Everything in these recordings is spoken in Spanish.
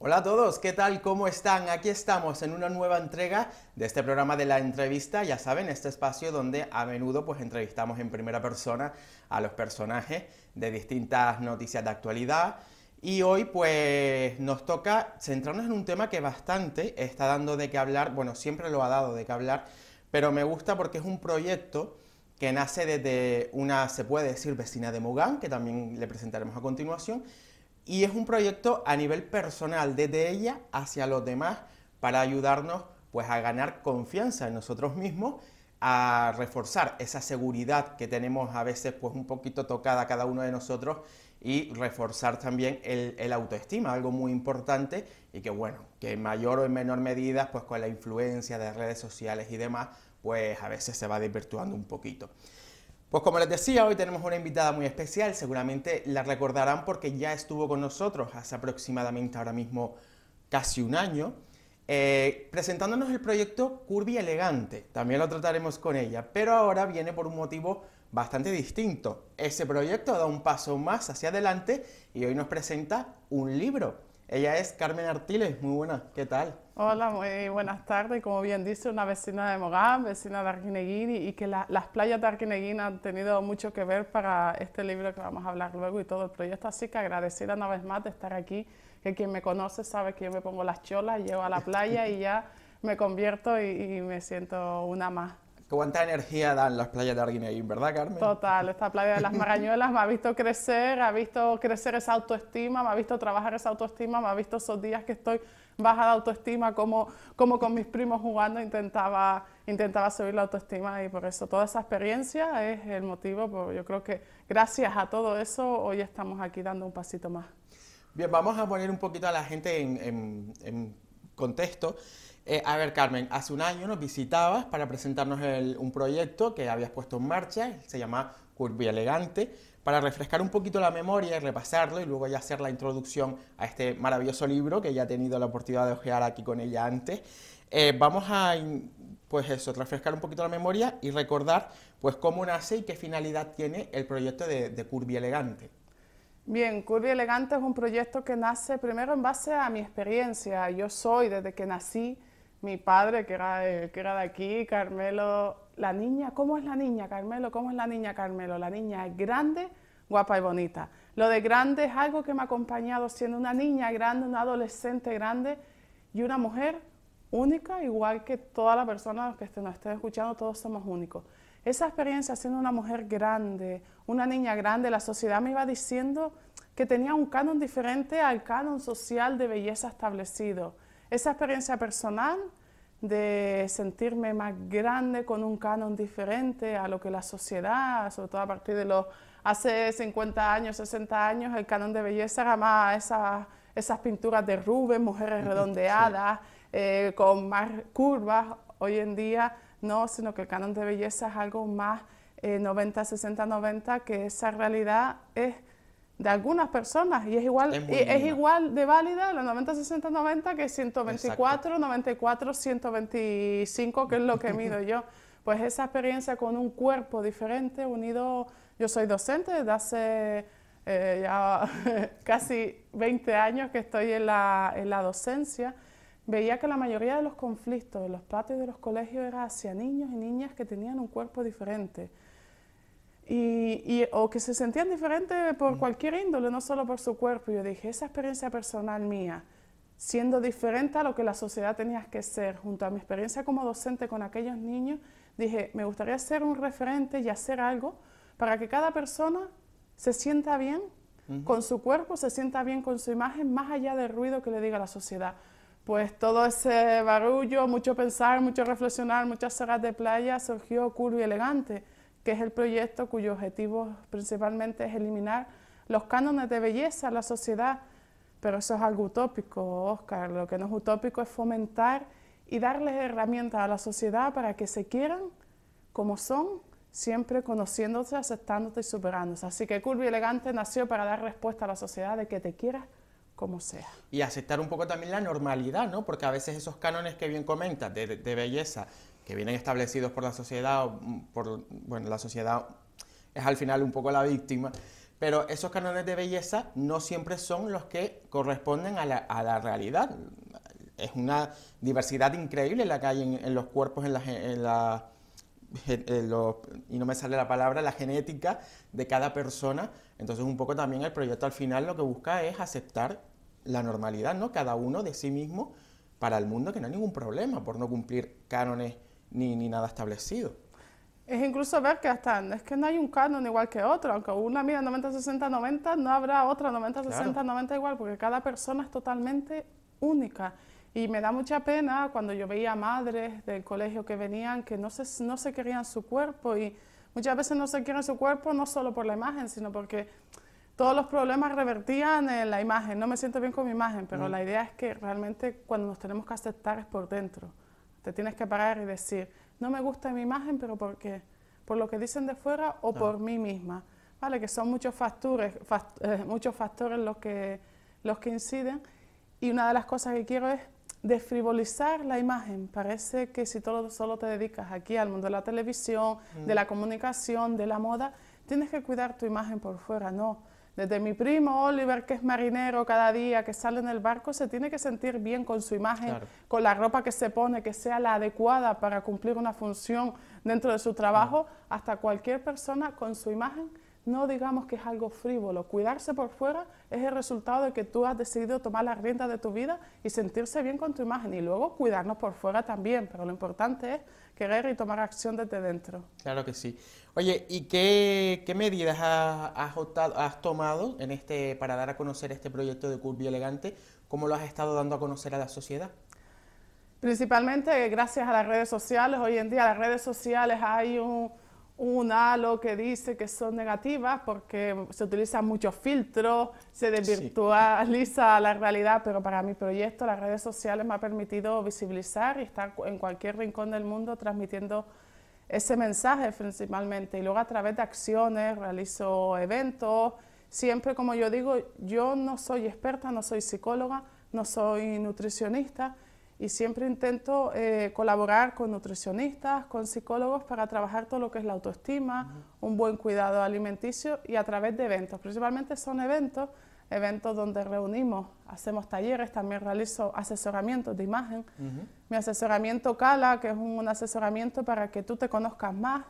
Hola a todos, ¿qué tal? ¿Cómo están? Aquí estamos en una nueva entrega de este programa de la entrevista, ya saben, este espacio donde a menudo pues entrevistamos en primera persona a los personajes de distintas noticias de actualidad, y hoy pues nos toca centrarnos en un tema que bastante está dando de qué hablar, bueno, siempre lo ha dado de qué hablar, pero me gusta porque es un proyecto que nace desde una, se puede decir, vecina de Mugán, que también le presentaremos a continuación, y es un proyecto a nivel personal, desde ella hacia los demás, para ayudarnos pues a ganar confianza en nosotros mismos, a reforzar esa seguridad que tenemos a veces pues un poquito tocada cada uno de nosotros y reforzar también el, autoestima, algo muy importante y que bueno, que en mayor o en menor medida, pues con la influencia de redes sociales y demás, pues a veces se va desvirtuando un poquito. Pues como les decía, hoy tenemos una invitada muy especial, seguramente la recordarán porque ya estuvo con nosotros hace aproximadamente ahora mismo casi un año, eh, presentándonos el proyecto Curvy Elegante, también lo trataremos con ella, pero ahora viene por un motivo bastante distinto. Ese proyecto da un paso más hacia adelante y hoy nos presenta un libro. Ella es Carmen Artiles, muy buena. ¿qué tal? Hola, muy buenas tardes. Como bien dice, una vecina de Mogán, vecina de Arquineguín, y que las playas de Arquineguín han tenido mucho que ver para este libro que vamos a hablar luego y todo el proyecto. Así que agradecida una vez más de estar aquí, que quien me conoce sabe que yo me pongo las cholas, llego a la playa y ya me convierto y me siento una más. ¿Cuánta energía dan las playas de Arguineguín, verdad, Carmen? Total, esta playa de las Marañuelas me ha visto crecer, ha visto crecer esa autoestima, me ha visto trabajar esa autoestima, me ha visto esos días que estoy baja de autoestima, como, como con mis primos jugando intentaba, intentaba subir la autoestima y por eso toda esa experiencia es el motivo, porque yo creo que gracias a todo eso hoy estamos aquí dando un pasito más. Bien, vamos a poner un poquito a la gente en, en contexto. Eh, a ver, Carmen, hace un año nos visitabas para presentarnos un proyecto que habías puesto en marcha, se llama Curvy Elegante, para refrescar un poquito la memoria y repasarlo y luego ya hacer la introducción a este maravilloso libro que ya he tenido la oportunidad de hojear aquí con ella antes. Eh, vamos a, pues eso, refrescar un poquito la memoria y recordar pues cómo nace y qué finalidad tiene el proyecto de, de Elegante. Bien, Curvy Elegante es un proyecto que nace primero en base a mi experiencia. Yo soy, desde que nací, mi padre, que era, de, que era de aquí, Carmelo, la niña, ¿cómo es la niña, Carmelo? ¿Cómo es la niña, Carmelo? La niña es grande, guapa y bonita. Lo de grande es algo que me ha acompañado siendo una niña grande, una adolescente grande y una mujer única, igual que todas las personas que este, nos estén escuchando, todos somos únicos. Esa experiencia siendo una mujer grande, una niña grande, la sociedad me iba diciendo que tenía un canon diferente al canon social de belleza establecido esa experiencia personal de sentirme más grande con un canon diferente a lo que la sociedad, sobre todo a partir de los hace 50 años, 60 años, el canon de belleza era más esas, esas pinturas de Rubens, mujeres redondeadas, eh, con más curvas. Hoy en día no, sino que el canon de belleza es algo más 90, 60, 90, que esa realidad es de algunas personas y es igual, es, igual de válida la 90, 60, 90 que 124, 94, 125, que es lo que mido yo. Pues esa experiencia con un cuerpo diferente, unido, yo soy docente desde hace eh, ya casi 20 años que estoy en la, en la docencia, veía que la mayoría de los conflictos en los patios de los colegios era hacia niños y niñas que tenían un cuerpo diferente y, o que se sentían diferentes por mm. cualquier índole, no solo por su cuerpo. Yo dije, esa experiencia personal mía, siendo diferente a lo que la sociedad tenía que ser, junto a mi experiencia como docente con aquellos niños, dije, me gustaría ser un referente y hacer algo para que cada persona se sienta bien con su cuerpo, se sienta bien con su imagen, más allá del ruido que le diga la sociedad. Pues todo ese barullo, mucho pensar, mucho reflexionar, muchas horas de playa, surgió curvo y elegante que es el proyecto cuyo objetivo principalmente es eliminar los cánones de belleza a la sociedad. Pero eso es algo utópico, Oscar. Lo que no es utópico es fomentar y darles herramientas a la sociedad para que se quieran como son, siempre conociéndose, aceptándose y superándose. Así que Curvy Elegante nació para dar respuesta a la sociedad de que te quieras como sea. Y aceptar un poco también la normalidad, ¿no? Porque a veces esos cánones que bien comentas de belleza que vienen establecidos por la sociedad, mm, por, bueno, la sociedad es al final un poco la víctima, pero esos cánones de belleza no siempre son los que corresponden a la, realidad. Es una diversidad increíble la que hay en, los cuerpos, en la, y no me sale la palabra, la genética de cada persona. Entonces un poco también el proyecto al final lo que busca es aceptar la normalidad, ¿no? Cada uno de sí mismo para el mundo, que no hay ningún problema por no cumplir cánones ni, nada establecido. Es incluso ver que hasta es que no hay un canon igual que otro, aunque una mira 90-60-90, no habrá otra 90-60-90 igual, porque cada persona es totalmente única. Y me da mucha pena cuando yo veía madres del colegio que venían que no se, no se querían su cuerpo y muchas veces no se quieren su cuerpo no solo por la imagen, sino porque todos los problemas revertían en la imagen. No me siento bien con mi imagen, pero mm. la idea es que realmente cuando nos tenemos que aceptar es por dentro tienes que parar y decir, no me gusta mi imagen, pero ¿por qué? ¿Por lo que dicen de fuera o por mí misma? ¿Vale? Que son muchos factores, eh, muchos factores los que, los que inciden. Y una de las cosas que quiero es desfrivolizar la imagen. Parece que si todo, solo te dedicas aquí al mundo de la televisión, de mm. la comunicación, de la moda, tienes que cuidar tu imagen por fuera. No, desde mi primo Oliver, que es marinero cada día, que sale en el barco, se tiene que sentir bien con su imagen, con la ropa que se pone, que sea la adecuada para cumplir una función dentro de su trabajo, hasta cualquier persona con su imagen no digamos que es algo frívolo. Cuidarse por fuera es el resultado de que tú has decidido tomar las riendas de tu vida y sentirse bien con tu imagen. Y luego cuidarnos por fuera también, pero lo importante es querer y tomar acción desde dentro. Claro que sí. Oye, ¿y qué, medidas has, has, tomado en este, para dar a conocer este proyecto de Curvio Elegante? ¿Cómo lo has estado dando a conocer a la sociedad? Principalmente gracias a las redes sociales. Hoy en día las redes sociales hay un un lo que dice que son negativas porque se utilizan muchos filtros, se desvirtualiza la realidad, pero para mi proyecto las redes sociales me ha permitido visibilizar y estar en cualquier rincón del mundo transmitiendo ese mensaje principalmente. Y luego a través de acciones realizo eventos, siempre como yo digo, yo no soy experta, no soy psicóloga, no soy nutricionista, y siempre intento eh, colaborar con nutricionistas, con psicólogos para trabajar todo lo que es la autoestima, un buen cuidado alimenticio y a través de eventos. Principalmente son eventos, eventos donde reunimos, hacemos talleres, también realizo asesoramientos de imagen. Mi asesoramiento Cala, que es un, asesoramiento para que tú te conozcas más,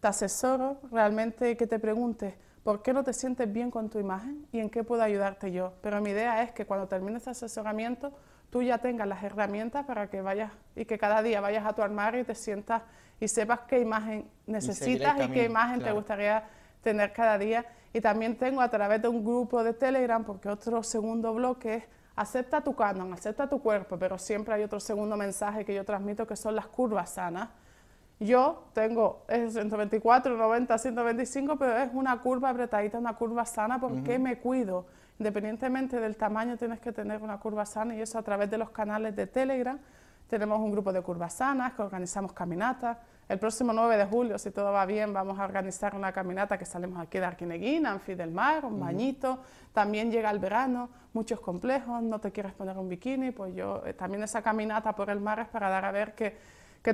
te asesoro, realmente que te preguntes, ¿Por qué no te sientes bien con tu imagen y en qué puedo ayudarte yo? Pero mi idea es que cuando termine ese asesoramiento tú ya tengas las herramientas para que vayas y que cada día vayas a tu armario y te sientas y sepas qué imagen necesitas y, qué imagen te gustaría tener cada día. Y también tengo a través de un grupo de Telegram, porque otro segundo bloque es acepta tu canon, acepta tu cuerpo, pero siempre hay otro segundo mensaje que yo transmito que son las curvas sanas. Yo tengo 124, 90, 125, pero es una curva apretadita, una curva sana porque me cuido, Independientemente del tamaño, tienes que tener una curva sana y eso a través de los canales de Telegram. Tenemos un grupo de curvas sanas que organizamos caminatas. El próximo 9 de julio, si todo va bien, vamos a organizar una caminata que salimos aquí de Arquineguina, Anfi del Mar, un bañito. También llega el verano, muchos complejos, no te quieres poner un bikini, pues yo eh, también esa caminata por el mar es para dar a ver que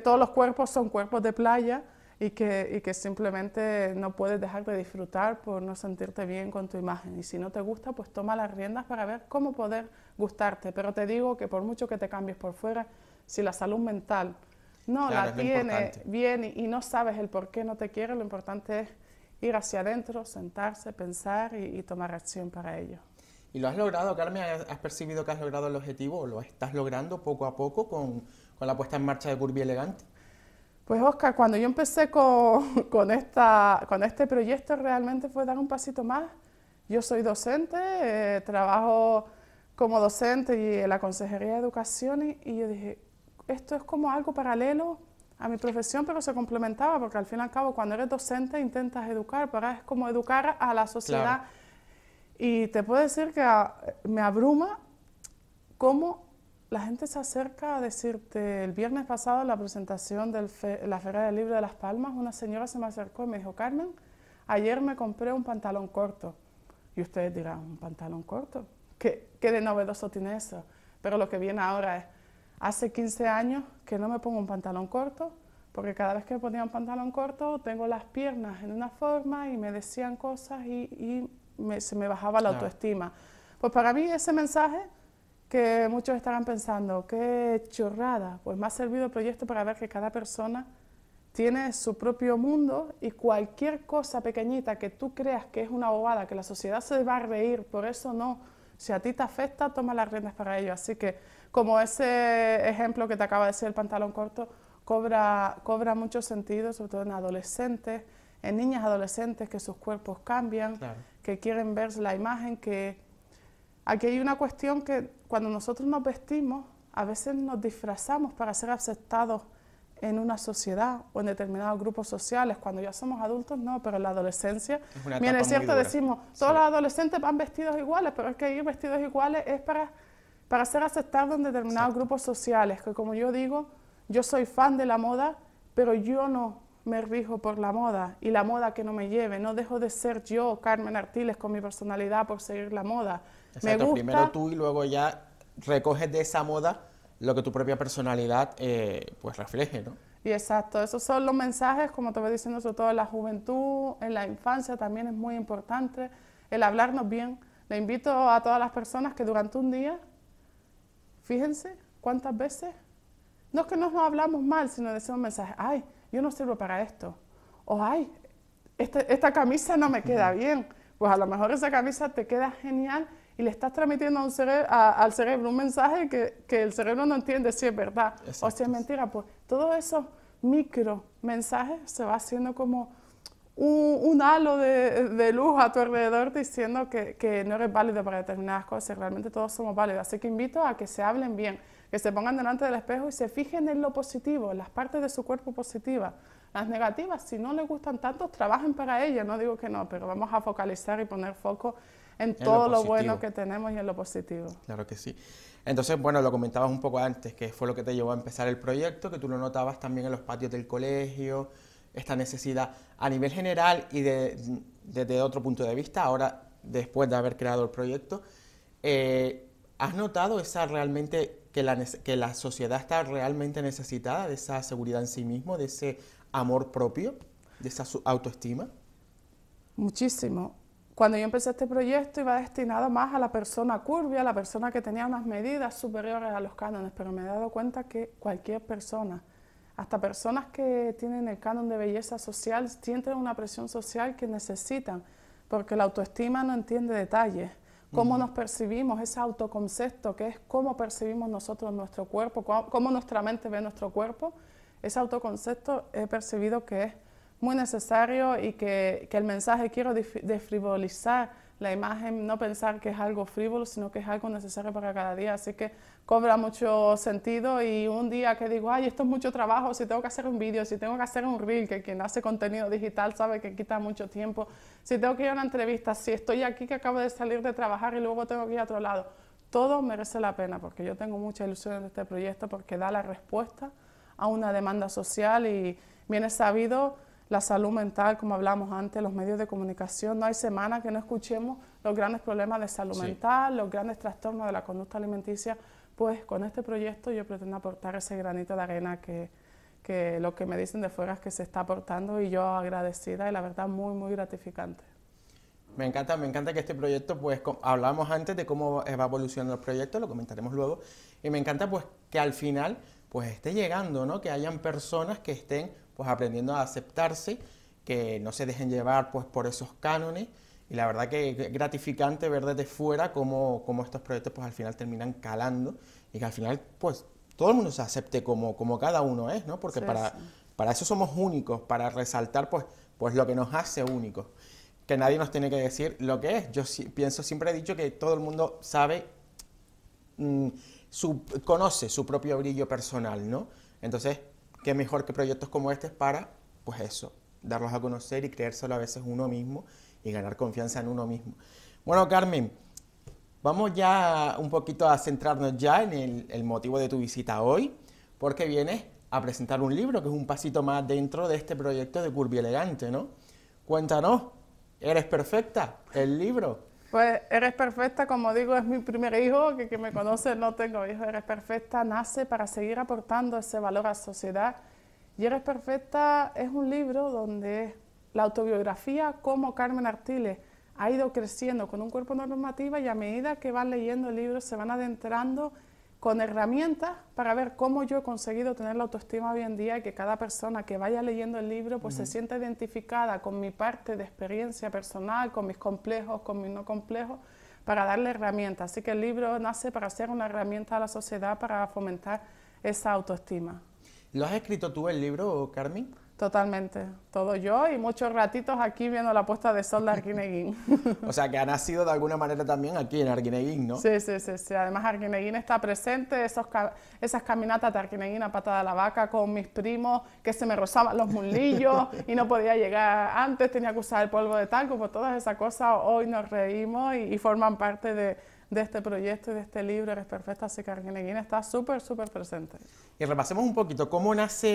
todos los cuerpos son cuerpos de playa y que, que simplemente no puedes dejar de disfrutar por no sentirte bien con tu imagen. Y si no te gusta, pues toma las riendas para ver cómo poder gustarte. Pero te digo que por mucho que te cambies por fuera, si la salud mental no la tiene bien y, no sabes el por qué no te quiere, lo importante es ir hacia adentro, sentarse, pensar y, tomar acción para ello. Y lo has logrado, Carmen, has percibido que has logrado el objetivo, o lo estás logrando poco a poco con, con la puesta en marcha de Curvy Elegante. Pues Oscar, cuando yo empecé con, esta, este proyecto realmente fue dar un pasito más. Yo soy docente, eh, trabajo como docente y en la Consejería de Educación y, yo dije, esto es como algo paralelo a mi profesión, pero se complementaba, porque al fin y al cabo cuando eres docente intentas educar, pero es como educar a la sociedad. Y te puedo decir que ah, me abruma cómo la gente se acerca a decirte, el viernes pasado en la presentación de la Feria del Libro de Las Palmas, una señora se me acercó y me dijo, Carmen, ayer me compré un pantalón corto. Y ustedes dirán, ¿un pantalón corto? ¿Qué, qué de novedoso tiene eso? Pero lo que viene ahora es, hace 15 años que no me pongo un pantalón corto, porque cada vez que ponía un pantalón corto tengo las piernas en una forma y me decían cosas y, se me bajaba la autoestima. Pues para mí ese mensaje que muchos estarán pensando, qué chorrada, pues me ha servido el proyecto para ver que cada persona tiene su propio mundo y cualquier cosa pequeñita que tú creas que es una bobada, que la sociedad se va a reír, por eso no. Si a ti te afecta, toma las riendas para ello. Así que, como ese ejemplo que te acaba de decir, el pantalón corto, cobra, cobra mucho sentido, sobre todo en adolescentes, en niñas adolescentes que sus cuerpos cambian, que quieren ver la imagen que Aquí hay una cuestión que cuando nosotros nos vestimos, a veces nos disfrazamos para ser aceptados en una sociedad o en determinados grupos sociales. Cuando ya somos adultos, no, pero en la adolescencia, bien es cierto, decimos, todos los adolescentes van vestidos iguales, pero es que ir vestidos iguales es para, para ser aceptados en determinados grupos sociales, que como yo digo, yo soy fan de la moda, pero yo no me rijo por la moda y la moda que no me lleve, no dejo de ser yo, Carmen Artiles, con mi personalidad por seguir la moda Exacto, primero tú y luego ya recoges de esa moda lo que tu propia personalidad eh, pues refleje, ¿no? Y exacto, esos son los mensajes, como te voy diciendo, sobre todo en la juventud, en la infancia también es muy importante el hablarnos bien. Le invito a todas las personas que durante un día, fíjense cuántas veces, no es que nos hablamos mal, sino decimos mensajes, ay, yo no sirvo para esto, o ay, este, esta camisa no me queda bien, pues a lo mejor esa camisa te queda genial y le estás transmitiendo a un al cerebro un mensaje que, el cerebro no entiende si es verdad o si es mentira. Pues todos esos micro mensajes se va haciendo como un, halo de, luz a tu alrededor diciendo que, no eres válido para determinadas cosas realmente todos somos válidos. Así que invito a que se hablen bien, que se pongan delante del espejo y se fijen en lo positivo, en las partes de su cuerpo positivas. Las negativas, si no les gustan tanto, trabajen para ellas. No digo que no, pero vamos a focalizar y poner foco en todo lo, bueno que tenemos y en lo positivo. Claro que sí. Entonces, bueno, lo comentabas un poco antes, que fue lo que te llevó a empezar el proyecto, que tú lo notabas también en los patios del colegio, esta necesidad a nivel general y desde de, otro punto de vista, ahora después de haber creado el proyecto, eh, ¿has notado esa realmente que la, que la sociedad está realmente necesitada de esa seguridad en sí mismo, de ese amor propio, de esa autoestima? Muchísimo cuando yo empecé este proyecto iba destinado más a la persona curvia, a la persona que tenía unas medidas superiores a los cánones, pero me he dado cuenta que cualquier persona, hasta personas que tienen el canon de belleza social, sienten una presión social que necesitan, porque la autoestima no entiende detalles. Cómo nos percibimos, ese autoconcepto que es cómo percibimos nosotros nuestro cuerpo, cómo nuestra mente ve nuestro cuerpo, ese autoconcepto he percibido que es muy necesario y que, que el mensaje quiero desfrivolizar la imagen, no pensar que es algo frívolo, sino que es algo necesario para cada día. Así que cobra mucho sentido y un día que digo, ay, esto es mucho trabajo, si tengo que hacer un vídeo, si tengo que hacer un reel, que quien hace contenido digital sabe que quita mucho tiempo, si tengo que ir a una entrevista, si estoy aquí que acabo de salir de trabajar y luego tengo que ir a otro lado, todo merece la pena porque yo tengo mucha ilusión en este proyecto porque da la respuesta a una demanda social y bien sabido la salud mental, como hablamos antes, los medios de comunicación. No hay semana que no escuchemos los grandes problemas de salud mental, los grandes trastornos de la conducta alimenticia. Pues con este proyecto yo pretendo aportar ese granito de arena que, que lo que me dicen de fuera es que se está aportando y yo agradecida y la verdad muy, muy gratificante. Me encanta, me encanta que este proyecto, pues hablamos antes de cómo va evolucionando el proyecto, lo comentaremos luego, y me encanta pues que al final pues esté llegando, ¿no? Que hayan personas que estén pues aprendiendo a aceptarse, que no se dejen llevar pues por esos cánones y la verdad que gratificante ver desde fuera cómo, cómo estos proyectos pues al final terminan calando y que al final pues todo el mundo se acepte como, como cada uno es, ¿no? Porque para, para eso somos únicos, para resaltar pues, pues lo que nos hace únicos. Que nadie nos tiene que decir lo que es. Yo pienso, siempre he dicho que todo el mundo sabe, mm, conoce su propio brillo personal, ¿no? Entonces, qué mejor que proyectos como este para, pues eso, darlos a conocer y creérselo a veces uno mismo y ganar confianza en uno mismo. Bueno, Carmen, vamos ya un poquito a centrarnos ya en el, motivo de tu visita hoy, porque vienes a presentar un libro que es un pasito más dentro de este proyecto de Curvy Elegante, ¿no? Cuéntanos, ¿eres perfecta? El libro. Pues Eres Perfecta, como digo, es mi primer hijo, que, me conoce no tengo hijos. Eres Perfecta nace para seguir aportando ese valor a la sociedad. Y Eres Perfecta es un libro donde la autobiografía, como Carmen Artiles, ha ido creciendo con un cuerpo normativo, y a medida que van leyendo el libro se van adentrando con herramientas para ver cómo yo he conseguido tener la autoestima hoy en día y que cada persona que vaya leyendo el libro pues se sienta identificada con mi parte de experiencia personal, con mis complejos, con mis no complejos, para darle herramientas. Así que el libro nace para ser una herramienta a la sociedad para fomentar esa autoestima. ¿Lo has escrito tú el libro, Carmen? Totalmente, todo yo y muchos ratitos aquí viendo la puesta de sol de Arquineguín. o sea que ha nacido de alguna manera también aquí en Arquineguín, ¿no? Sí, sí, sí, además Arquineguín está presente, esos, esas caminatas de Arquineguín a patada de la vaca con mis primos que se me rozaban los mulillos y no podía llegar antes, tenía que usar el polvo de talco, como pues todas esas cosas hoy nos reímos y forman parte de, de este proyecto y de este libro, Eres Perfecta, así que está súper, súper presente. Y repasemos un poquito, ¿cómo nace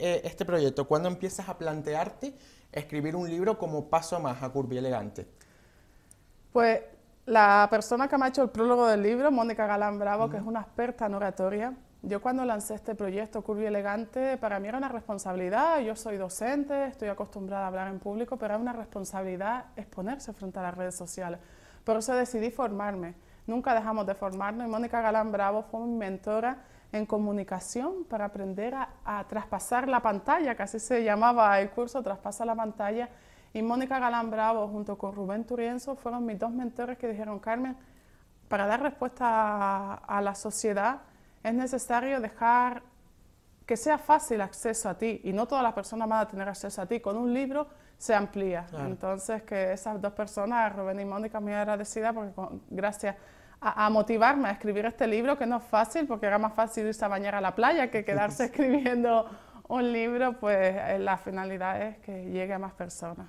eh, este proyecto? ¿Cuándo empiezas a plantearte escribir un libro como paso más a Curvy Elegante? Pues la persona que me ha hecho el prólogo del libro, Mónica Galán Bravo, que es una experta en oratoria, yo cuando lancé este proyecto Curvy Elegante, para mí era una responsabilidad, yo soy docente, estoy acostumbrada a hablar en público, pero era una responsabilidad exponerse frente a las redes sociales. Por eso decidí formarme. Nunca dejamos de formarnos y Mónica Galán Bravo fue mi mentora en comunicación para aprender a, traspasar la pantalla, que así se llamaba el curso, traspasa la pantalla. Y Mónica Galán Bravo junto con Rubén Turienzo fueron mis dos mentores que dijeron, Carmen, para dar respuesta a, la sociedad es necesario dejar que sea fácil acceso a ti y no todas las personas van a tener acceso a ti. Con un libro se amplía. Entonces, que esas dos personas, Rubén y Mónica, muy agradecida porque gracias a, motivarme a escribir este libro, que no es fácil, porque era más fácil irse a bañar a la playa que quedarse escribiendo un libro, pues eh, la finalidad es que llegue a más personas.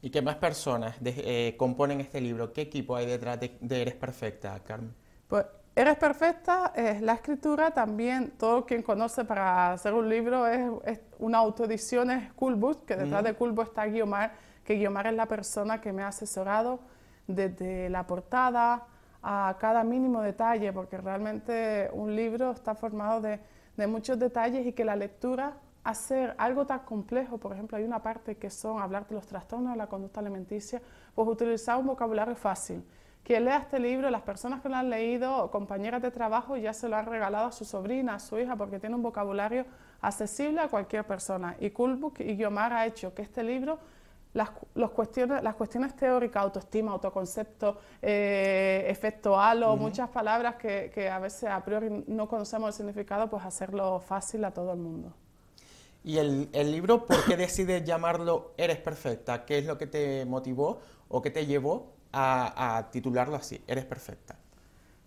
¿Y qué más personas eh, componen este libro? ¿Qué equipo hay detrás de, Eres Perfecta, Carmen? Pues Eres Perfecta es la escritura, también todo quien conoce para hacer un libro es, una autoedición, es Coolbook, que detrás de Coolbook está Guiomar, que Guiomar es la persona que me ha asesorado desde la portada, a cada mínimo detalle, porque realmente un libro está formado de, muchos detalles y que la lectura hacer algo tan complejo, por ejemplo, hay una parte que son hablar de los trastornos de la conducta alimenticia, pues utilizar un vocabulario fácil. Quien lea este libro, las personas que lo han leído, compañeras de trabajo, ya se lo han regalado a su sobrina, a su hija, porque tiene un vocabulario accesible a cualquier persona. Y Kulbuk y Guiomar ha hecho que este libro las, cuestiones, las cuestiones teóricas, autoestima, autoconcepto, eh, efecto halo, muchas palabras que, a veces a priori no conocemos el significado, pues hacerlo fácil a todo el mundo. ¿Y el, libro, por qué decides llamarlo Eres Perfecta? ¿Qué es lo que te motivó o qué te llevó a, a titularlo así, Eres Perfecta?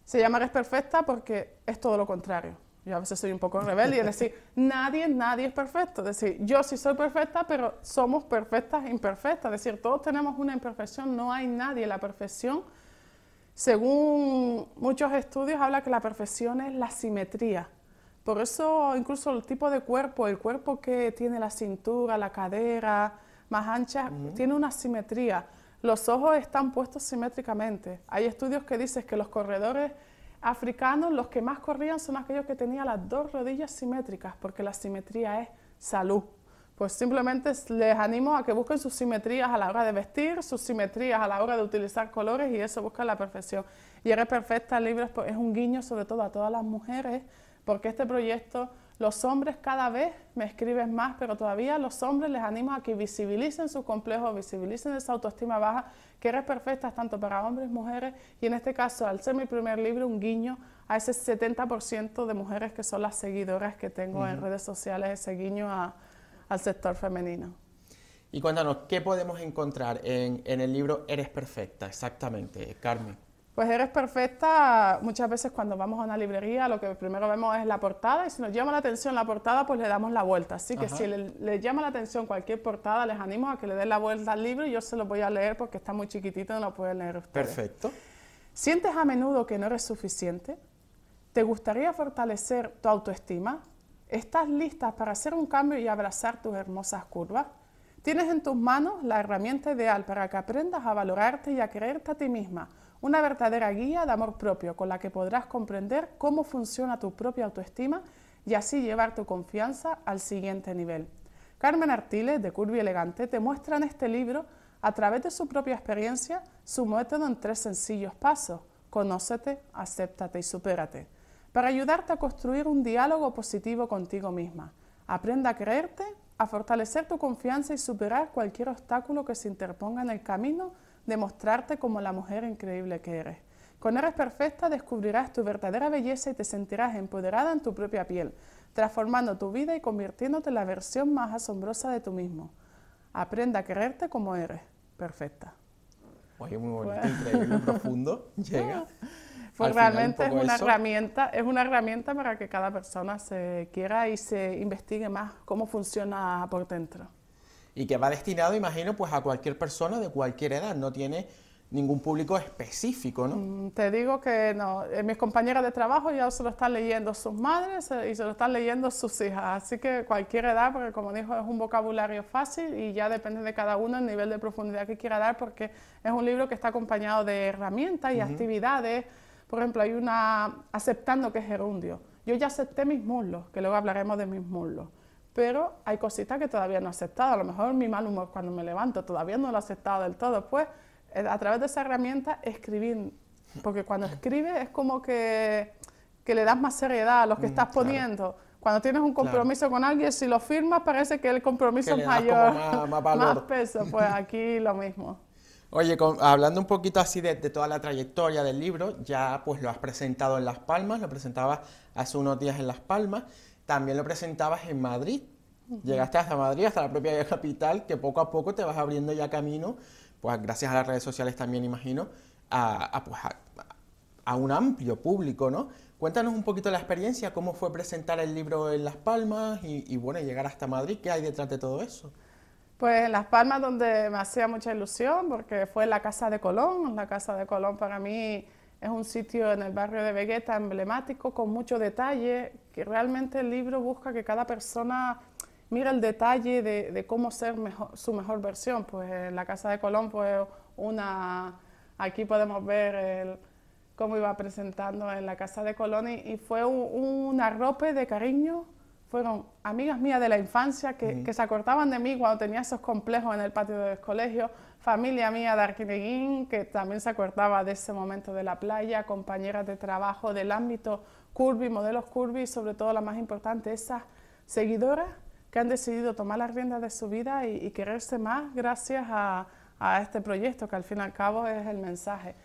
Se llama Eres Perfecta porque es todo lo contrario yo a veces soy un poco rebelde es decir, nadie, nadie es perfecto. Es decir, yo sí soy perfecta, pero somos perfectas e imperfectas. Es decir, todos tenemos una imperfección, no hay nadie. La perfección, según muchos estudios, habla que la perfección es la simetría. Por eso incluso el tipo de cuerpo, el cuerpo que tiene la cintura, la cadera más ancha, tiene una simetría. Los ojos están puestos simétricamente. Hay estudios que dicen que los corredores africanos los que más corrían son aquellos que tenían las dos rodillas simétricas, porque la simetría es salud. Pues simplemente les animo a que busquen sus simetrías a la hora de vestir, sus simetrías a la hora de utilizar colores y eso busca la perfección. Y Eres Perfecta Libre pues es un guiño sobre todo a todas las mujeres, porque este proyecto los hombres cada vez me escriben más, pero todavía los hombres les animo a que visibilicen su complejo, visibilicen esa autoestima baja, que eres perfecta tanto para hombres, mujeres, y en este caso, al ser mi primer libro, un guiño a ese 70% de mujeres que son las seguidoras que tengo en redes sociales, ese guiño al sector femenino. Y cuéntanos, ¿qué podemos encontrar en el libro Eres Perfecta exactamente, Carmen? Pues Eres Perfecta, muchas veces cuando vamos a una librería, lo que primero vemos es la portada y si nos llama la atención la portada, pues le damos la vuelta. Así que si les le llama la atención cualquier portada, les animo a que le den la vuelta al libro y yo se lo voy a leer porque está muy chiquitito y no lo pueden leer ustedes. Perfecto. ¿Sientes a menudo que no eres suficiente? ¿Te gustaría fortalecer tu autoestima? ¿Estás lista para hacer un cambio y abrazar tus hermosas curvas? ¿Tienes en tus manos la herramienta ideal para que aprendas a valorarte y a creerte a ti misma? Una verdadera guía de amor propio con la que podrás comprender cómo funciona tu propia autoestima y así llevar tu confianza al siguiente nivel. Carmen Artiles, de Curvy Elegante, te muestra en este libro, a través de su propia experiencia, su método en tres sencillos pasos. Conócete, acéptate y supérate. Para ayudarte a construir un diálogo positivo contigo misma. Aprenda a creerte, a fortalecer tu confianza y superar cualquier obstáculo que se interponga en el camino demostrarte como la mujer increíble que eres. Con Eres Perfecta descubrirás tu verdadera belleza y te sentirás empoderada en tu propia piel, transformando tu vida y convirtiéndote en la versión más asombrosa de tú mismo. Aprenda a quererte como eres, perfecta. Oye, muy bonito, pues... increíble, profundo, llega. Pues realmente una, herramienta, es una herramienta para que cada persona se quiera y se investigue más cómo funciona por dentro y que va destinado, imagino, pues a cualquier persona de cualquier edad, no tiene ningún público específico, ¿no? Mm, te digo que no, eh, mis compañeras de trabajo ya se lo están leyendo sus madres eh, y se lo están leyendo sus hijas, así que cualquier edad, porque como dijo, es un vocabulario fácil y ya depende de cada uno el nivel de profundidad que quiera dar, porque es un libro que está acompañado de herramientas y actividades, por ejemplo, hay una aceptando que es gerundio, yo ya acepté mis muslos, que luego hablaremos de mis muslos pero hay cositas que todavía no he aceptado. A lo mejor mi mal humor cuando me levanto todavía no lo he aceptado del todo. Pues eh, a través de esa herramienta escribir, porque cuando escribes es como que, le das más seriedad a lo que mm, estás poniendo. Cuando tienes un compromiso con alguien, si lo firmas parece que el compromiso es mayor, más, más, peso. Pues aquí lo mismo. Oye, hablando un poquito así de, de, toda la trayectoria del libro, ya pues lo has presentado en Las Palmas, lo presentabas hace unos días en Las Palmas también lo presentabas en Madrid. Llegaste hasta Madrid, hasta la propia capital, que poco a poco te vas abriendo ya camino, pues gracias a las redes sociales también, imagino, pues, a, un amplio público, ¿no? Cuéntanos un poquito la experiencia, cómo fue presentar el libro en Las Palmas y, y, bueno, llegar hasta Madrid, ¿qué hay detrás de todo eso? Pues en Las Palmas donde me hacía mucha ilusión porque fue la casa de Colón, la casa de Colón para mí es un sitio en el barrio de Vegeta emblemático, con mucho detalle, que realmente el libro busca que cada persona mire el detalle de, cómo ser su mejor versión. Pues en eh, la Casa de Colón, pues una, aquí podemos ver cómo iba presentando en la Casa de Colón y, fue un, un arrope de cariño fueron amigas mías de la infancia que, se acordaban de mí cuando tenía esos complejos en el patio del colegio, familia mía de Arquineguín que también se acordaba de ese momento de la playa, compañeras de trabajo del ámbito curvy, modelos curvy, y sobre todo la más importante, esas seguidoras que han decidido tomar las riendas de su vida y, quererse más gracias a, a este proyecto, que al fin y al cabo es el mensaje.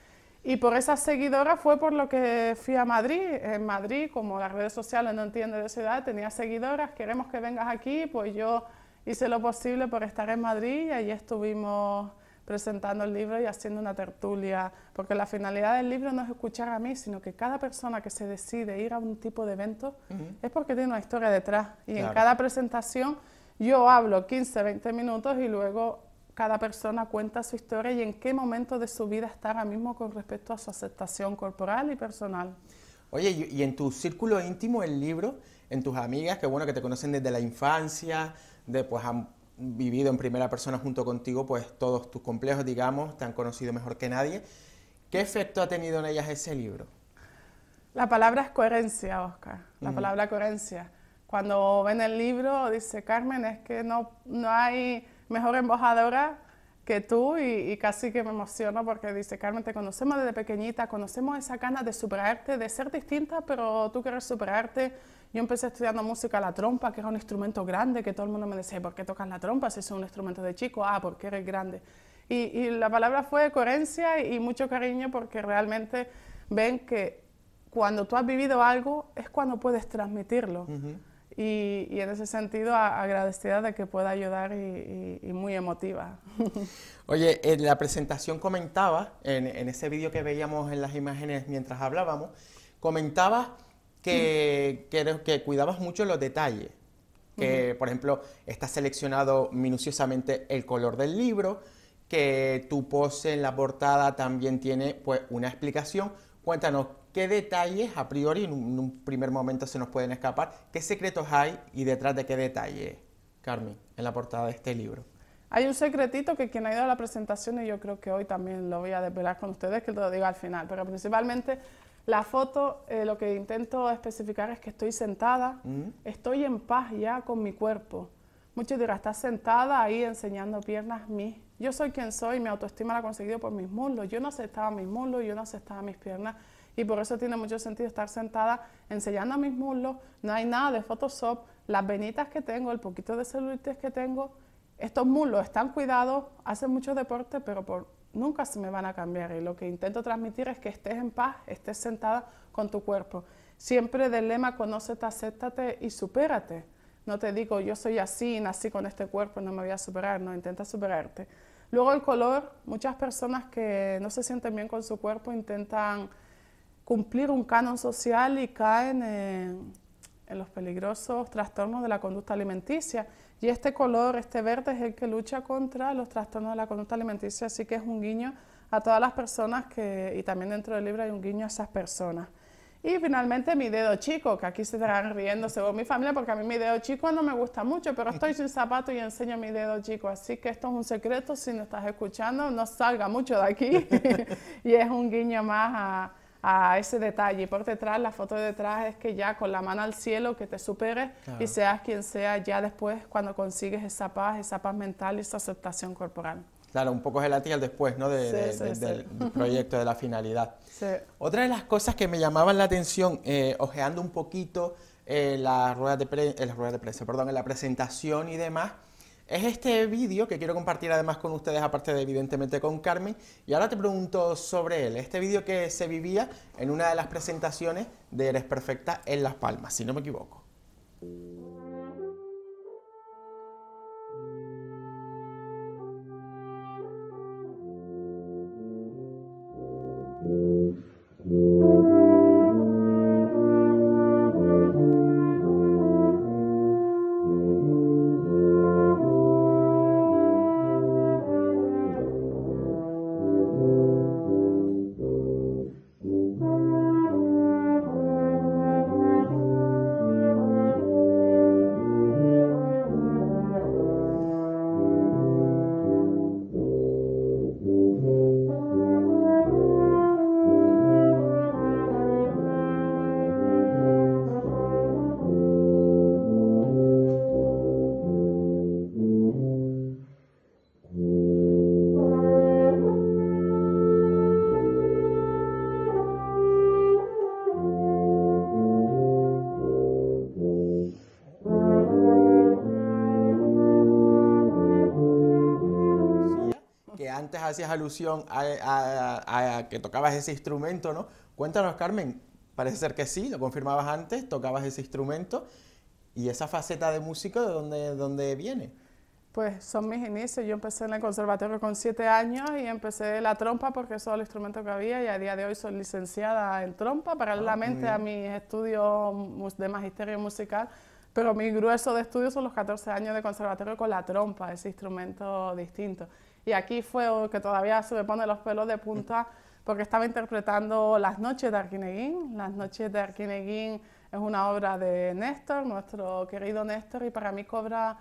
Y por esas seguidoras fue por lo que fui a Madrid. En Madrid, como las redes sociales no entienden de ciudad, tenía seguidoras, queremos que vengas aquí, pues yo hice lo posible por estar en Madrid y allí estuvimos presentando el libro y haciendo una tertulia, porque la finalidad del libro no es escuchar a mí, sino que cada persona que se decide ir a un tipo de evento es porque tiene una historia detrás. Y en cada presentación yo hablo 15, 20 minutos y luego cada persona cuenta su historia y en qué momento de su vida está ahora mismo con respecto a su aceptación corporal y personal. Oye, y en tu círculo íntimo, el libro, en tus amigas, que bueno, que te conocen desde la infancia, después han vivido en primera persona junto contigo, pues todos tus complejos, digamos, te han conocido mejor que nadie. ¿Qué efecto ha tenido en ellas ese libro? La palabra es coherencia, Oscar. La palabra coherencia. Cuando ven el libro, dice Carmen, es que no, no hay mejor embajadora que tú y, casi que me emociono porque dice, Carmen, te conocemos desde pequeñita, conocemos esa gana de superarte, de ser distinta, pero tú quieres superarte. Yo empecé estudiando música la trompa, que era un instrumento grande, que todo el mundo me decía, ¿por qué tocas la trompa si es un instrumento de chico? Ah, porque eres grande. Y, la palabra fue coherencia y, mucho cariño porque realmente ven que cuando tú has vivido algo es cuando puedes transmitirlo. Y, en ese sentido agradecida de que pueda ayudar y, muy emotiva. Oye, en la presentación comentaba, en, ese vídeo que veíamos en las imágenes mientras hablábamos, comentabas que, que, que cuidabas mucho los detalles, que por ejemplo está seleccionado minuciosamente el color del libro, que tu pose en la portada también tiene pues una explicación. Cuéntanos, ¿Qué detalles a priori en un, primer momento se nos pueden escapar? ¿Qué secretos hay y detrás de qué detalle, Carmen, en la portada de este libro? Hay un secretito que quien ha ido a la presentación, y yo creo que hoy también lo voy a desvelar con ustedes, que lo diga al final, pero principalmente la foto, eh, lo que intento especificar es que estoy sentada, mm. estoy en paz ya con mi cuerpo. Muchos dirán, está sentada ahí enseñando piernas, mí. Yo soy quien soy, mi autoestima la he conseguido por mis muslos. Yo no aceptaba mis muslos, yo no aceptaba mis piernas y por eso tiene mucho sentido estar sentada enseñando a mis muslos, no hay nada de Photoshop, las venitas que tengo, el poquito de celulitis que tengo, estos muslos están cuidados, hacen mucho deporte, pero por, nunca se me van a cambiar y lo que intento transmitir es que estés en paz, estés sentada con tu cuerpo. Siempre del lema conócete, acéptate y supérate. No te digo yo soy así, nací con este cuerpo, no me voy a superar, no, intenta superarte. Luego el color, muchas personas que no se sienten bien con su cuerpo intentan cumplir un canon social y caen en, los peligrosos trastornos de la conducta alimenticia. Y este color, este verde, es el que lucha contra los trastornos de la conducta alimenticia, así que es un guiño a todas las personas que, y también dentro del libro hay un guiño a esas personas. Y finalmente mi dedo chico, que aquí se estarán riendo según mi familia, porque a mí mi dedo chico no me gusta mucho, pero estoy sin zapato y enseño mi dedo chico. Así que esto es un secreto, si no estás escuchando, no salga mucho de aquí. y es un guiño más a, a ese detalle. Y por detrás, la foto de detrás es que ya con la mano al cielo, que te superes y seas quien sea ya después cuando consigues esa paz, esa paz mental y esa aceptación corporal. Claro, un poco es después ¿no? Del, proyecto, de la finalidad. Otra de las cosas que me llamaban la atención, eh, ojeando un poquito eh, las de, eh, de prensa, perdón, en la presentación y demás, es este vídeo que quiero compartir además con ustedes, aparte de evidentemente con Carmen. Y ahora te pregunto sobre él. Este vídeo que se vivía en una de las presentaciones de Eres Perfecta en Las Palmas, si no me equivoco. hacías alusión a, que tocabas ese instrumento, ¿no? Cuéntanos, Carmen, parece ser que sí, lo confirmabas antes, tocabas ese instrumento y esa faceta de músico, ¿de dónde, viene? Pues son mis inicios. Yo empecé en el conservatorio con siete años y empecé la trompa porque eso era el instrumento que había y a día de hoy soy licenciada en trompa, ah, paralelamente a mis estudios de magisterio musical. Pero mi grueso de estudios son los 14 años de conservatorio con la trompa, ese instrumento distinto. Y aquí fue que todavía se me ponen los pelos de punta porque estaba interpretando Las noches de Arquineguín. Las noches de Arquineguín es una obra de Néstor, nuestro querido Néstor, y para mí cobra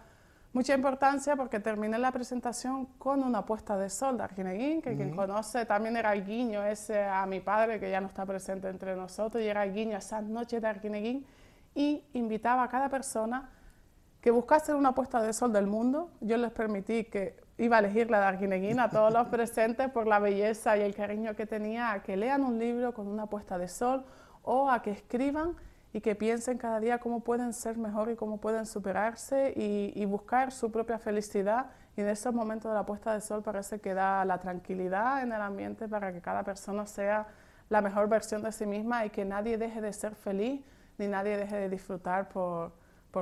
mucha importancia porque terminé la presentación con una puesta de sol de Arquineguín, que quien conoce también era el guiño ese a mi padre, que ya no está presente entre nosotros, y era el guiño a esas noches de Arquineguín, y invitaba a cada persona que buscase una puesta de sol del mundo. Yo les permití que iba a elegir la darguineguina a todos los presentes por la belleza y el cariño que tenía a que lean un libro con una puesta de sol o a que escriban y que piensen cada día cómo pueden ser mejor y cómo pueden superarse y, buscar su propia felicidad. Y en esos momentos de la puesta de sol parece que da la tranquilidad en el ambiente para que cada persona sea la mejor versión de sí misma y que nadie deje de ser feliz ni nadie deje de disfrutar por,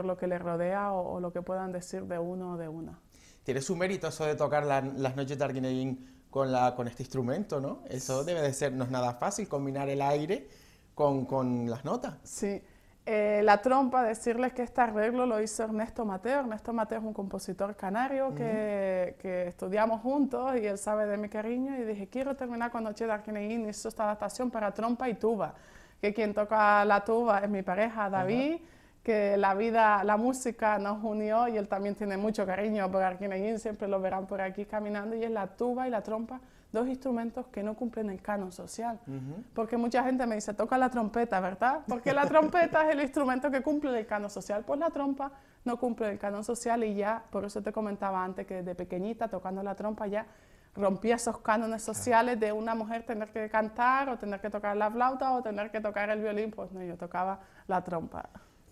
lo que le rodea o lo que puedan decir de uno o de una tiene su mérito eso de tocar las noches de Arginegin con, la, con este instrumento, ¿no? Eso debe de ser, no es nada fácil combinar el aire con, con las notas. Sí. Eh, la trompa, decirles que este arreglo lo hizo Ernesto Mateo. Ernesto Mateo es un compositor canario que, que, estudiamos juntos y él sabe de mi cariño. Y dije, quiero terminar con Noche de Arqueneín y hizo esta adaptación para trompa y tuba. Que quien toca la tuba es mi pareja, David que la vida, la música nos unió y él también tiene mucho cariño por Arquineguín, siempre lo verán por aquí caminando, y es la tuba y la trompa, dos instrumentos que no cumplen el canon social. Porque mucha gente me dice, toca la trompeta, ¿verdad? Porque la trompeta es el instrumento que cumple el canon social, pues la trompa no cumple el canon social y ya, por eso te comentaba antes que desde pequeñita tocando la trompa ya rompía esos cánones sociales de una mujer tener que cantar o tener que tocar la flauta o tener que tocar el violín, pues no, yo tocaba la trompa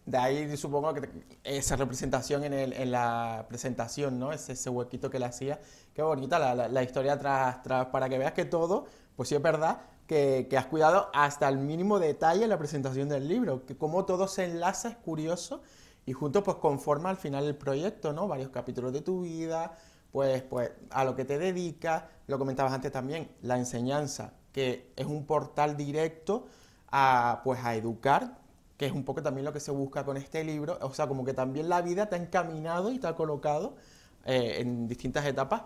de ahí supongo que esa representación en, la presentación, ¿no? Ese, ese, huequito que le hacía. Qué bonita la, historia tras, tras, para que veas que todo, pues sí es verdad, que, has cuidado hasta el mínimo detalle en la presentación del libro, que cómo todo se enlaza es curioso y junto pues conforma al final el proyecto, ¿no? Varios capítulos de tu vida, pues, pues a lo que te dedicas, lo comentabas antes también, la enseñanza, que es un portal directo a, pues, a educar que es un poco también lo que se busca con este libro, o sea, como que también la vida te ha encaminado y te ha colocado eh, en distintas etapas,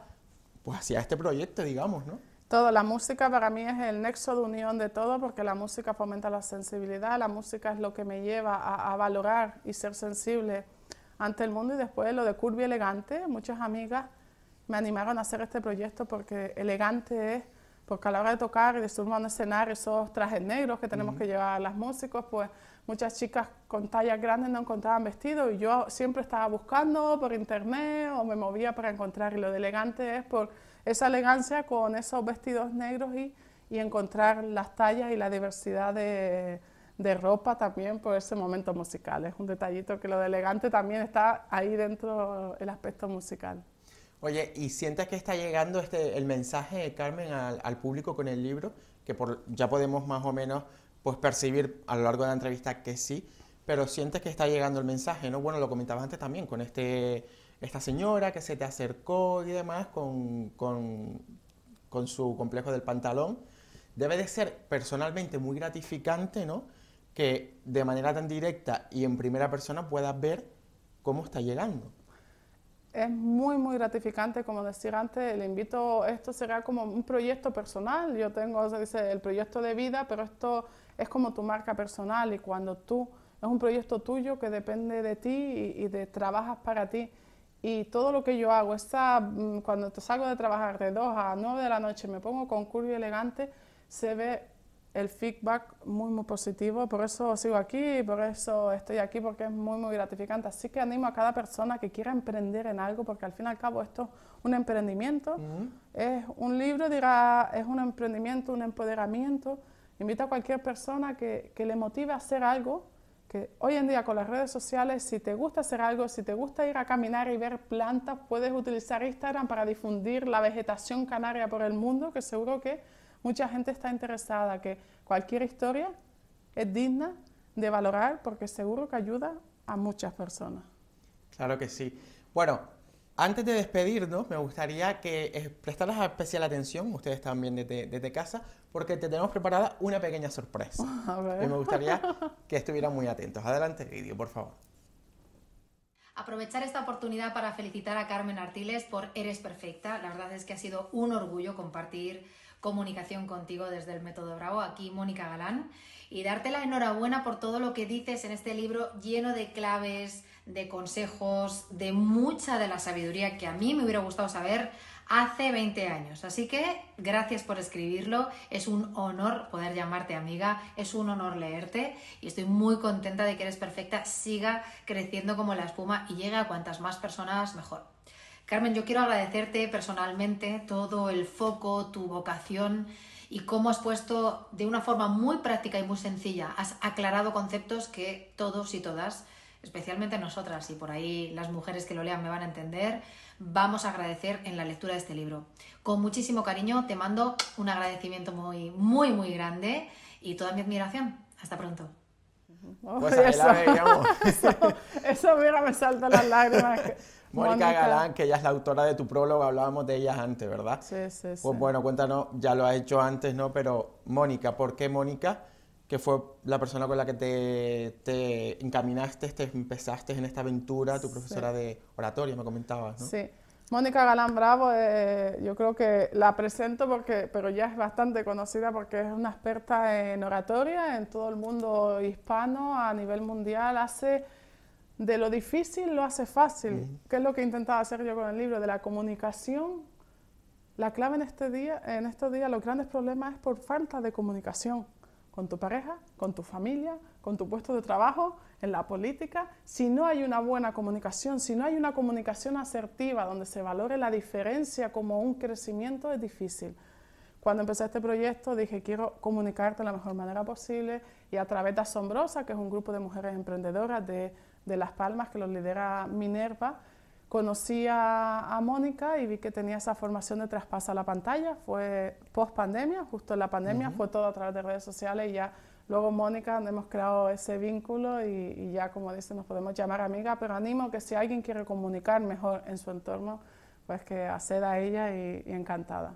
pues hacia este proyecto, digamos, ¿no? Todo, la música para mí es el nexo de unión de todo, porque la música fomenta la sensibilidad, la música es lo que me lleva a, valorar y ser sensible ante el mundo y después lo de Curvy Elegante, muchas amigas me animaron a hacer este proyecto porque elegante es porque a la hora de tocar y de subirme a un escenario esos trajes negros que tenemos que llevar a las músicos, pues Muchas chicas con tallas grandes no encontraban vestidos y yo siempre estaba buscando por internet o me movía para encontrar. Y lo de elegante es por esa elegancia con esos vestidos negros y, y encontrar las tallas y la diversidad de, ropa también por ese momento musical. Es un detallito que lo de elegante también está ahí dentro el aspecto musical. Oye, ¿y sientes que está llegando este, el mensaje de Carmen al, público con el libro? Que por, ya podemos más o menos pues percibir a lo largo de la entrevista que sí, pero sientes que está llegando el mensaje, ¿no? Bueno, lo comentabas antes también con este, esta señora que se te acercó y demás con, con, con su complejo del pantalón. Debe de ser personalmente muy gratificante, ¿no? Que de manera tan directa y en primera persona puedas ver cómo está llegando. Es muy, muy gratificante, como decía antes, le invito, esto será como un proyecto personal, yo tengo, se dice, el proyecto de vida, pero esto es como tu marca personal y cuando tú, es un proyecto tuyo que depende de ti y, de, trabajas para ti. Y todo lo que yo hago, está mm, cuando te salgo de trabajar de 2 a 9 de la noche, me pongo con curio elegante, se ve el feedback muy, muy positivo. Por eso sigo aquí, por eso estoy aquí, porque es muy, muy gratificante. Así que animo a cada persona que quiera emprender en algo, porque al fin y al cabo esto es un emprendimiento, es un libro, dirá, es un emprendimiento, un empoderamiento Invito a cualquier persona que, le motive a hacer algo, que hoy en día con las redes sociales, si te gusta hacer algo, si te gusta ir a caminar y ver plantas, puedes utilizar Instagram para difundir la vegetación canaria por el mundo, que seguro que mucha gente está interesada, que cualquier historia es digna de valorar porque seguro que ayuda a muchas personas. Claro que sí. Bueno, antes de despedirnos, me gustaría que eh, prestaras especial atención, ustedes también desde, casa, porque te tenemos preparada una pequeña sorpresa. Y me gustaría que estuvieran muy atentos. Adelante, vídeo, por favor. Aprovechar esta oportunidad para felicitar a Carmen Artiles por Eres Perfecta. La verdad es que ha sido un orgullo compartir comunicación contigo desde el Método Bravo, aquí Mónica Galán, y darte la enhorabuena por todo lo que dices en este libro lleno de claves, de consejos, de mucha de la sabiduría que a mí me hubiera gustado saber hace 20 años. Así que gracias por escribirlo. Es un honor poder llamarte amiga, es un honor leerte y estoy muy contenta de que eres perfecta, siga creciendo como la espuma y llegue a cuantas más personas mejor. Carmen, yo quiero agradecerte personalmente todo el foco, tu vocación y cómo has puesto de una forma muy práctica y muy sencilla, has aclarado conceptos que todos y todas especialmente nosotras, y por ahí las mujeres que lo lean me van a entender, vamos a agradecer en la lectura de este libro. Con muchísimo cariño te mando un agradecimiento muy, muy, muy grande y toda mi admiración. Hasta pronto. Pues eso, eso, eso, mira, me salta las lágrimas. Mónica Galán, que ella es la autora de tu prólogo, hablábamos de ellas antes, ¿verdad? Sí, sí, pues sí. Pues bueno, cuéntanos, ya lo has hecho antes, ¿no? Pero Mónica, ¿por qué Mónica? que fue la persona con la que te, encaminaste, te empezaste en esta aventura, tu profesora de oratoria, me comentabas, ¿no? Sí. Mónica Galán Bravo, eh, yo creo que la presento porque, pero ya es bastante conocida porque es una experta en oratoria en todo el mundo hispano, a nivel mundial, hace de lo difícil lo hace fácil, que es lo que intentaba hacer yo con el libro, de la comunicación. La clave en este día, en estos días, los grandes problemas es por falta de comunicación con tu pareja, con tu familia, con tu puesto de trabajo, en la política. Si no hay una buena comunicación, si no hay una comunicación asertiva donde se valore la diferencia como un crecimiento, es difícil. Cuando empecé este proyecto dije, quiero comunicarte de la mejor manera posible y a través de Asombrosa, que es un grupo de mujeres emprendedoras de, de Las Palmas que los lidera Minerva, conocí a, Mónica y vi que tenía esa formación de traspasa la pantalla, fue post pandemia, justo en la pandemia, fue todo a través de redes sociales y ya luego Mónica hemos creado ese vínculo y, ya como dice nos podemos llamar amiga, pero animo que si alguien quiere comunicar mejor en su entorno, pues que acceda a ella y, encantada.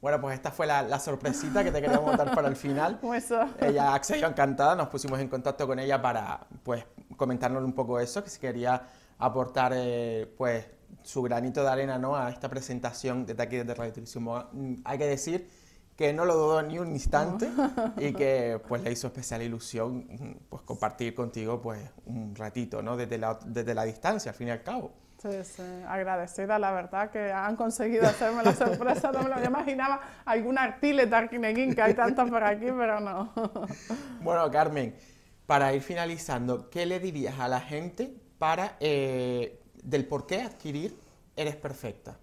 Bueno, pues esta fue la, sorpresita que te queríamos dar para el final. Eso. Ella accedió encantada, nos pusimos en contacto con ella para pues comentarnos un poco eso, que si quería aportar eh, pues, su granito de arena ¿no? a esta presentación de aquí, de Radio Televisión mm, Hay que decir que no lo dudó ni un instante y que pues le hizo especial ilusión mm, pues compartir contigo pues un ratito, ¿no? Desde la, desde la distancia, al fin y al cabo. Sí, sí, agradecida, la verdad que han conseguido hacerme la sorpresa, no me lo imaginaba, algún artíleta arquineguín que hay tantas por aquí, pero no. Bueno, Carmen, para ir finalizando, ¿qué le dirías a la gente para eh, del por qué adquirir Eres Perfecta.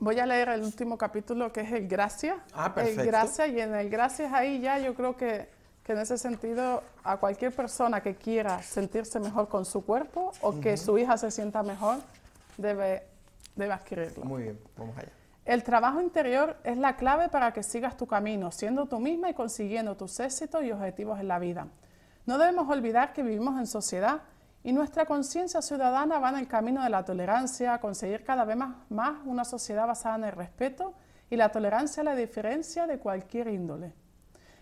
Voy a leer el último capítulo que es el Gracias. Ah, perfecto. El Gracias y en el Gracias ahí ya yo creo que, en ese sentido a cualquier persona que quiera sentirse mejor con su cuerpo o que su hija se sienta mejor debe, debe adquirirlo. Muy bien, vamos allá. El trabajo interior es la clave para que sigas tu camino, siendo tú misma y consiguiendo tus éxitos y objetivos en la vida. No debemos olvidar que vivimos en sociedad y nuestra conciencia ciudadana va en el camino de la tolerancia, a conseguir cada vez más, una sociedad basada en el respeto y la tolerancia a la diferencia de cualquier índole.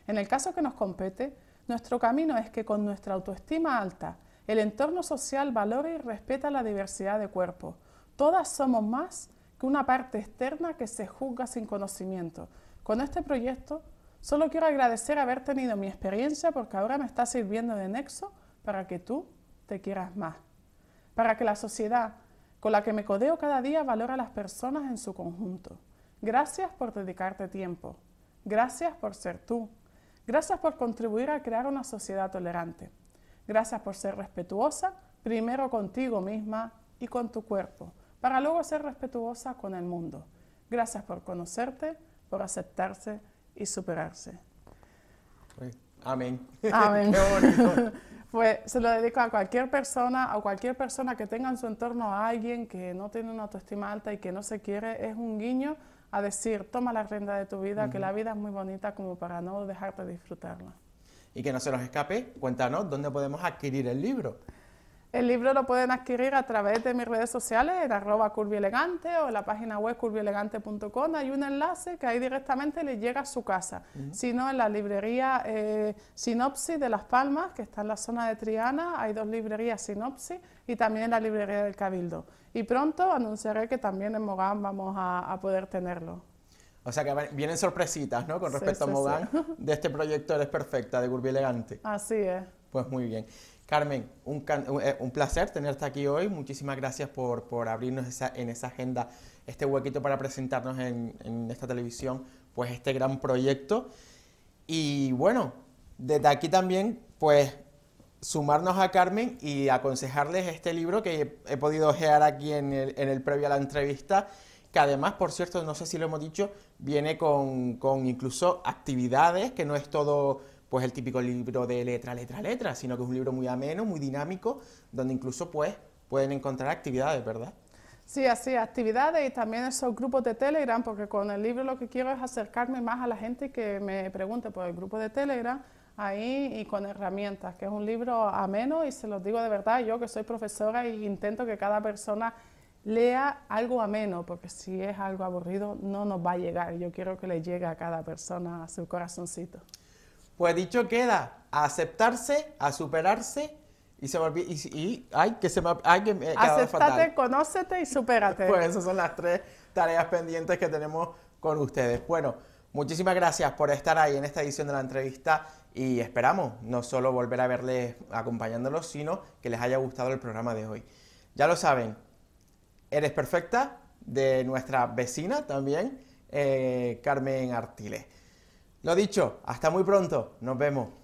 En el caso que nos compete, nuestro camino es que con nuestra autoestima alta, el entorno social valore y respeta la diversidad de cuerpos. Todas somos más que una parte externa que se juzga sin conocimiento. Con este proyecto, solo quiero agradecer haber tenido mi experiencia porque ahora me está sirviendo de nexo para que tú te quieras más, para que la sociedad con la que me codeo cada día valore a las personas en su conjunto. Gracias por dedicarte tiempo, gracias por ser tú, gracias por contribuir a crear una sociedad tolerante, gracias por ser respetuosa, primero contigo misma y con tu cuerpo, para luego ser respetuosa con el mundo. Gracias por conocerte, por aceptarse y superarse. Amén. Amén. Pues se lo dedico a cualquier persona, o cualquier persona que tenga en su entorno a alguien que no tiene una autoestima alta y que no se quiere, es un guiño a decir, toma la renta de tu vida, que la vida es muy bonita como para no dejarte disfrutarla. Y que no se nos escape, cuéntanos dónde podemos adquirir el libro. El libro lo pueden adquirir a través de mis redes sociales en arroba curvielegante o en la página web curvielegante.com. Hay un enlace que ahí directamente les llega a su casa. Si no, en la librería eh, Sinopsis de Las Palmas, que está en la zona de Triana, hay dos librerías Sinopsis y también en la librería del Cabildo. Y pronto anunciaré que también en Mogán vamos a, poder tenerlo. O sea que vienen sorpresitas, ¿no? Con respecto a Mogán, de este proyecto Eres Perfecta, de Curvielegante. Así es. Pues muy bien. Carmen, eh, un, placer tenerte aquí hoy. Muchísimas gracias por, por abrirnos en esa agenda este huequito para presentarnos en, esta televisión, pues este gran proyecto. Y bueno, desde aquí también, pues sumarnos a Carmen y aconsejarles este libro que he, podido ojear aquí en el, previo a la entrevista, que además, por cierto, no sé si lo hemos dicho, viene con, con incluso actividades, que no es todo pues el típico libro de letra, letra, letra, sino que es un libro muy ameno, muy dinámico, donde incluso pues pueden encontrar actividades, ¿verdad? Sí, así, actividades y también esos grupos de Telegram, porque con el libro lo que quiero es acercarme más a la gente que me pregunte por el grupo de Telegram, ahí y con herramientas, que es un libro ameno y se los digo de verdad, yo que soy profesora y intento que cada persona lea algo ameno, porque si es algo aburrido no nos va a llegar, yo quiero que le llegue a cada persona a su corazoncito. Pues dicho queda, a aceptarse, a superarse y se volvió, y, ay, que se que Aceptate, conócete y supérate. pues esas son las tres tareas pendientes que tenemos con ustedes. Bueno, muchísimas gracias por estar ahí en esta edición de la entrevista y esperamos no solo volver a verles acompañándolos, sino que les haya gustado el programa de hoy. Ya lo saben, eres perfecta de nuestra vecina también, eh, Carmen Artiles. Lo dicho, hasta muy pronto. Nos vemos.